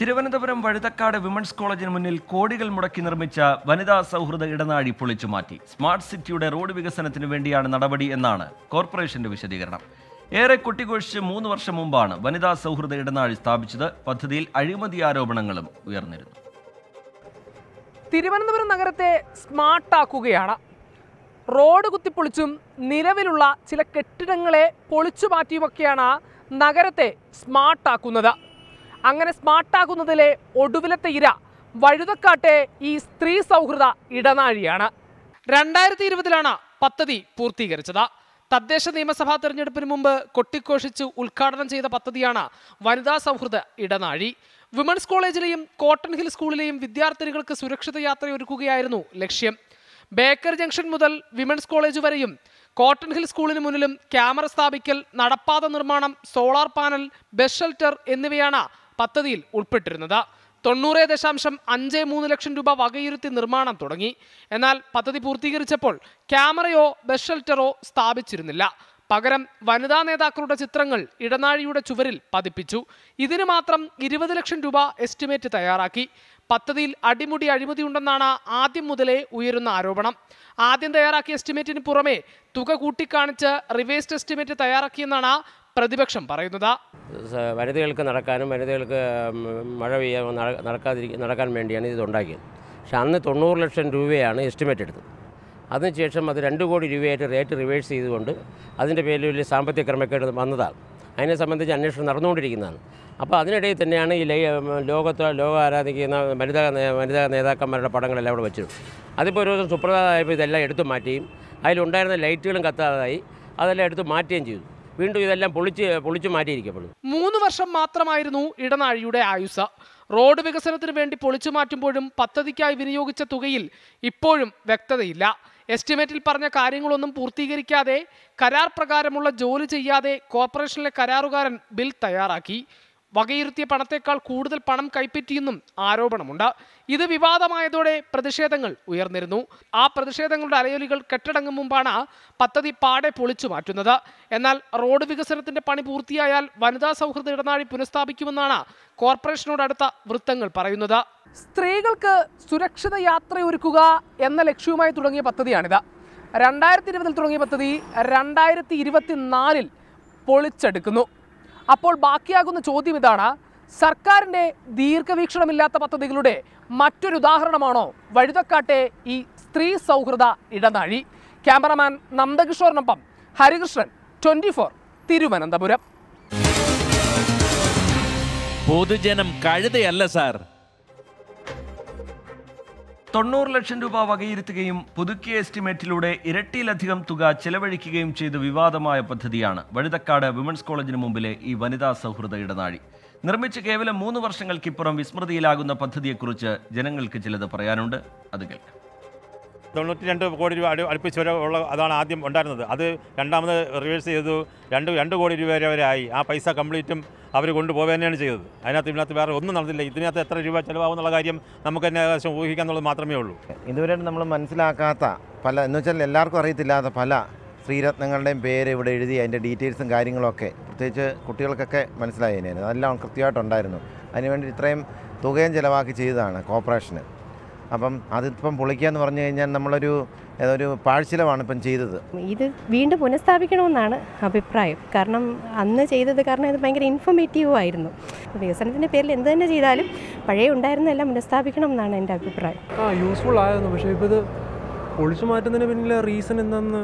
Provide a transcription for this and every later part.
Thiruvananthapuram Vazhuthacaud women's കോളേജിന് മുന്നിൽ കോടികൾ മുടക്കി നിർമ്മിച്ച വനിതാ സൗഹൃദ ഇടനാഴി പൊളിച്ചു മാറ്റി സ്മാർട്ട് സിറ്റിയുടെ റോഡ് വികസനത്തിന് വേണ്ടിയാണ് നടപടി എന്നാണ് കോർപ്പറേഷന്റെ വിശദീകരണം ഏറെ കുട്ടികൊഴിച്ച് മൂന്ന് വർഷം മുമ്പാണ് വനിതാ സൗഹൃദ ഇടനാഴി സ്ഥാപിച്ചത് പദ്ധതിയിൽ അഴിമതി ആരോപണങ്ങളും ഉയർന്നിരുന്നു തിരുവനന്തപുരം നഗരത്തെ സ്മാർട്ടാക്കുകയാണ് റോഡ് കുത്തിപ്പൊളിച്ചും നിലവിലുള്ള ചില കെട്ടിടങ്ങളെ പൊളിച്ചു മാറ്റിയുമൊക്കെയാണ് നഗരത്തെ സ്മാർട്ടാക്കുന്നത് അങ്ങനെ സ്മാർട്ടാകുന്നതിലെ ഒടുവിലത്തെ ഇര വഴുതക്കാട്ടെ ഈ സ്ത്രീ സൗഹൃദ ഇടനാഴിയാണ് രണ്ടായിരത്തി ഇരുപതിലാണ് പദ്ധതി പൂർത്തീകരിച്ചത് തദ്ദേശ നിയമസഭാ തെരഞ്ഞെടുപ്പിന് മുമ്പ് കൊട്ടിക്കോഷിച്ച് ഉദ്ഘാടനം ചെയ്ത പദ്ധതിയാണ് വനിതാ സൗഹൃദ ഇടനാഴി വിമൻസ് കോളേജിലെയും കോട്ടൺ ഹിൽ സ്കൂളിലെയും വിദ്യാർത്ഥിനികൾക്ക് സുരക്ഷിത ഒരുക്കുകയായിരുന്നു ലക്ഷ്യം ബേക്കർ ജംഗ്ഷൻ മുതൽ വിമൻസ് കോളേജ് വരെയും കോട്ടൺ ഹിൽ സ്കൂളിന് മുന്നിലും ക്യാമറ സ്ഥാപിക്കൽ നടപ്പാത നിർമ്മാണം സോളാർ പാനൽ ബസ് ഷെൽട്ടർ എന്നിവയാണ് പദ്ധതിയിൽ ഉൾപ്പെട്ടിരുന്നത് തൊണ്ണൂറ് ദശാംശം അഞ്ച് മൂന്ന് ലക്ഷം രൂപ വകയിരുത്തി നിർമ്മാണം തുടങ്ങി എന്നാൽ പദ്ധതി പൂർത്തീകരിച്ചപ്പോൾ ക്യാമറയോ ബസ് ഷെൽറ്ററോ സ്ഥാപിച്ചിരുന്നില്ല പകരം വനിതാ നേതാക്കളുടെ ചിത്രങ്ങൾ ഇടനാഴിയുടെ ചുവരിൽ പതിപ്പിച്ചു ഇതിന് മാത്രം ഇരുപത് ലക്ഷം രൂപ എസ്റ്റിമേറ്റ് തയ്യാറാക്കി പദ്ധതിയിൽ അടിമുടി ഉണ്ടെന്നാണ് ആദ്യം മുതലേ ഉയരുന്ന ആരോപണം ആദ്യം തയ്യാറാക്കിയ എസ്റ്റിമേറ്റിന് പുറമെ തുക കൂട്ടിക്കാണിച്ച് റിവേഴ്സ്ഡ് എസ്റ്റിമേറ്റ് തയ്യാറാക്കിയെന്നാണ് പ്രതിപക്ഷം പറയുന്നത് വനിതകൾക്ക് നടക്കാനും വനിതകൾക്ക് മഴ പെയ്യാൻ നടക്കാതിരിക്കാൻ നടക്കാൻ വേണ്ടിയാണ് ഇത് ഉണ്ടാക്കിയത് പക്ഷെ അന്ന് തൊണ്ണൂറ് ലക്ഷം രൂപയാണ് എസ്റ്റിമേറ്റ് എടുത്തത് അതിനുശേഷം അത് രണ്ട് കോടി രൂപയായിട്ട് റേറ്റ് റിവേഴ്സ് ചെയ്തുകൊണ്ട് അതിൻ്റെ പേരിൽ വലിയ സാമ്പത്തിക ക്രമക്കേട് വന്നതാണ് അതിനെ സംബന്ധിച്ച് അന്വേഷണം നടന്നുകൊണ്ടിരിക്കുന്നതാണ് അപ്പോൾ അതിനിടയിൽ തന്നെയാണ് ഈ ലോകത്ത് ലോക ആരാധിക്കുന്ന വനിതാ വനിതാ നേതാക്കന്മാരുടെ പടങ്ങളെല്ലാം അവിടെ വെച്ചു അതിപ്പോൾ ഒരു ദിവസം സുപ്രധാനമായപ്പോൾ ഇതെല്ലാം എടുത്തു മാറ്റിയും അതിലുണ്ടായിരുന്ന ലൈറ്റുകളും കത്താതായി അതെല്ലാം എടുത്ത് മാറ്റുകയും ചെയ്തു വീണ്ടും ഇതെല്ലാം പൊളിച്ച് പൊളിച്ചു മാറ്റിയിരിക്കപ്പെടും മൂന്ന് വർഷം മാത്രമായിരുന്നു ഇടനാഴിയുടെ ആയുസ് റോഡ് വികസനത്തിന് വേണ്ടി പൊളിച്ചു മാറ്റുമ്പോഴും പദ്ധതിക്കായി വിനിയോഗിച്ച തുകയിൽ ഇപ്പോഴും വ്യക്തതയില്ല എസ്റ്റിമേറ്റിൽ പറഞ്ഞ കാര്യങ്ങളൊന്നും പൂർത്തീകരിക്കാതെ കരാർ പ്രകാരമുള്ള ജോലി ചെയ്യാതെ കോർപ്പറേഷനിലെ കരാറുകാരൻ ബിൽ തയ്യാറാക്കി വകയിരുത്തിയ പണത്തേക്കാൾ കൂടുതൽ പണം കൈപ്പറ്റിയെന്നും ആരോപണമുണ്ട് ഇത് വിവാദമായതോടെ പ്രതിഷേധങ്ങൾ ഉയർന്നിരുന്നു ആ പ്രതിഷേധങ്ങളുടെ അലയൊലികൾ കെട്ടടങ്ങും മുമ്പാണ് പദ്ധതി പാടെ പൊളിച്ചു മാറ്റുന്നത് എന്നാൽ റോഡ് വികസനത്തിന്റെ പണി പൂർത്തിയായാൽ വനിതാ സൗഹൃദ ഇടനാഴി പുനഃസ്ഥാപിക്കുമെന്നാണ് കോർപ്പറേഷനോട് അടുത്ത വൃത്തങ്ങൾ പറയുന്നത് സ്ത്രീകൾക്ക് സുരക്ഷിത യാത്ര ഒരുക്കുക എന്ന ലക്ഷ്യവുമായി തുടങ്ങിയ പദ്ധതിയാണിത് രണ്ടായിരത്തി ഇരുപതിൽ തുടങ്ങിയ പദ്ധതി രണ്ടായിരത്തി ഇരുപത്തിനാലിൽ പൊളിച്ചെടുക്കുന്നു അപ്പോൾ ബാക്കിയാകുന്ന ചോദ്യം ഇതാണ് സർക്കാരിൻ്റെ ദീർഘവീക്ഷണമില്ലാത്ത പദ്ധതികളുടെ മറ്റൊരു ഉദാഹരണമാണോ വഴുതക്കാട്ടെ ഈ സ്ത്രീ സൗഹൃദ ഇടനാഴി ക്യാമറമാൻ നന്ദകിഷോറിനൊപ്പം ഹരികൃഷ്ണൻ ട്വൻറ്റി ഫോർ തിരുവനന്തപുരം പൊതുജനം കഴുതയല്ല സാർ തൊണ്ണൂറ് ലക്ഷം രൂപ വകയിരുത്തുകയും പുതുക്കിയ എസ്റ്റിമേറ്റിലൂടെ ഇരട്ടിയിലധികം തുക ചെലവഴിക്കുകയും ചെയ്ത വിവാദമായ പദ്ധതിയാണ് വഴുതക്കാട് വിമൻസ് കോളേജിന് മുമ്പിലെ ഈ വനിതാ സൗഹൃദ ഇടനാഴി നിർമ്മിച്ച് കേവലം മൂന്ന് വർഷങ്ങൾക്കിപ്പുറം വിസ്മൃതിയിലാകുന്ന പദ്ധതിയെക്കുറിച്ച് ജനങ്ങൾക്ക് ചിലത് പറയാനുണ്ട് അത് കേൾക്കാം തൊണ്ണൂറ്റി രണ്ട് കോടി രൂപ അടി അടുപ്പിച്ച് വരെ ഉള്ള അതാണ് ആദ്യം ഉണ്ടായിരുന്നത് അത് രണ്ടാമത് റിവേഴ്സ് ചെയ്തു രണ്ട് രണ്ട് കോടി രൂപ വരെ വരെ ആയി ആ പൈസ കംപ്ലീറ്റും അവർ കൊണ്ടുപോവുക തന്നെയാണ് ചെയ്തത് അതിനകത്ത് ഇതിനകത്ത് വേറെ ഒന്നും നടന്നില്ല ഇതിനകത്ത് എത്ര രൂപ എന്നുള്ള കാര്യം നമുക്ക് തന്നെ ഏകദേശം എന്നുള്ളത് മാത്രമേ ഉള്ളൂ ഇതുവരെ നമ്മൾ മനസ്സിലാക്കാത്ത പല എന്ന് വെച്ചാൽ എല്ലാവർക്കും അറിയത്തില്ലാത്ത പല ശ്രീരത്നങ്ങളുടെയും പേര് ഇവിടെ എഴുതി അതിൻ്റെ ഡീറ്റെയിൽസും കാര്യങ്ങളൊക്കെ പ്രത്യേകിച്ച് കുട്ടികൾക്കൊക്കെ മനസ്സിലായി അതിനെ അതെല്ലാം കൃത്യമായിട്ടുണ്ടായിരുന്നു അതിനുവേണ്ടി ഇത്രയും തുകയും ചിലവാക്കി ചെയ്തതാണ് കോർപ്പറേഷന് അപ്പം അതിപ്പം പൊളിക്കുക എന്ന് പറഞ്ഞു കഴിഞ്ഞാൽ നമ്മളൊരു ഒരു പാഴ്ചിലമാണ് ഇപ്പം ചെയ്തത് ഇത് വീണ്ടും പുനഃസ്ഥാപിക്കണമെന്നാണ് അഭിപ്രായം കാരണം അന്ന് ചെയ്തത് കാരണം ഇത് ഭയങ്കര ഇൻഫോർമേറ്റീവ് ആയിരുന്നു വികസനത്തിൻ്റെ പേരിൽ എന്ത് തന്നെ ചെയ്താലും പഴയ ഉണ്ടായിരുന്നെല്ലാം പുനഃസ്ഥാപിക്കണം എന്നാണ് എൻ്റെ അഭിപ്രായം ആ യൂസ്ഫുൾ ആയിരുന്നു പക്ഷേ ഇപ്പോൾ ഇത് ഒളിച്ചു മാറ്റുന്നതിന് പിന്നിലെ റീസൺ എന്താണെന്ന്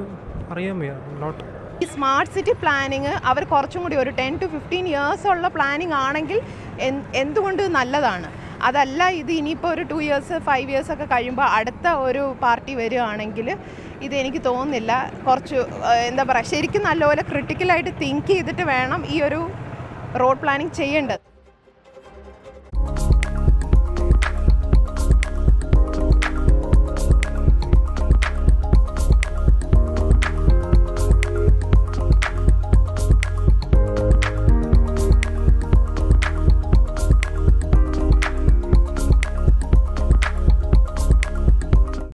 അറിയാൻ വയ്യ നോട്ട് ഈ സ്മാർട്ട് സിറ്റി പ്ലാനിങ് അവർ കുറച്ചും കൂടി ഒരു ടെൻ ടു ഫിഫ്റ്റീൻ ഇയേഴ്സ് ഉള്ള പ്ലാനിങ് ആണെങ്കിൽ എന്തുകൊണ്ട് നല്ലതാണ് അതല്ല ഇത് ഇനിയിപ്പോൾ ഒരു ടു ഇയേഴ്സ് ഫൈവ് ഇയേഴ്സ് ഒക്കെ കഴിയുമ്പോൾ അടുത്ത ഒരു പാർട്ടി വരികയാണെങ്കിൽ ഇത് എനിക്ക് തോന്നുന്നില്ല കുറച്ച് എന്താ പറയുക ശരിക്കും നല്ലപോലെ ക്രിട്ടിക്കലായിട്ട് തിങ്ക് ചെയ്തിട്ട് വേണം ഈ ഒരു റോഡ് പ്ലാനിങ് ചെയ്യേണ്ടത്